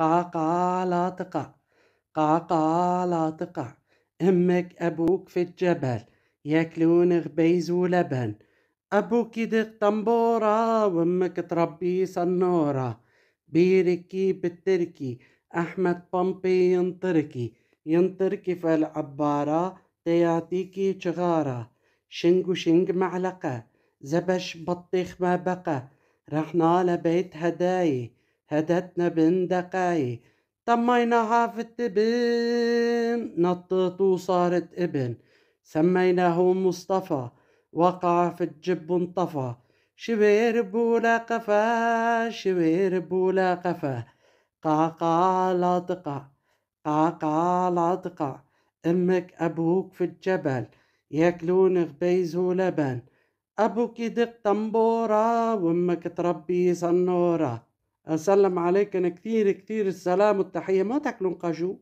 قعقعة لا تقع قعقعة لا تقع أمك أبوك في الجبل ياكلون غبيز ولبن أبوك يدق طنبورة وأمك تربي صنورة بيركي بالتركي أحمد بومبي ينطركي ينطركي في العبارة تيعطيكي شغارة شنق وشنق معلقة زبش بطيخ ما بقى رحنا لبيت هداي هدتنا بن دقاي طميناها في التبن نطت وصارت ابن سميناه مصطفى وقع في الجب وانطفى شوير بولا قفا شوير بولا قفا قعقع لا تقع قعقع لا تقع امك ابوك في الجبل ياكلون غبيز ولبن ابوك يدق طنبوره وامك تربي صنوره نسلم عليكن كثير كثير السلام والتحية ما تاكلون قاجو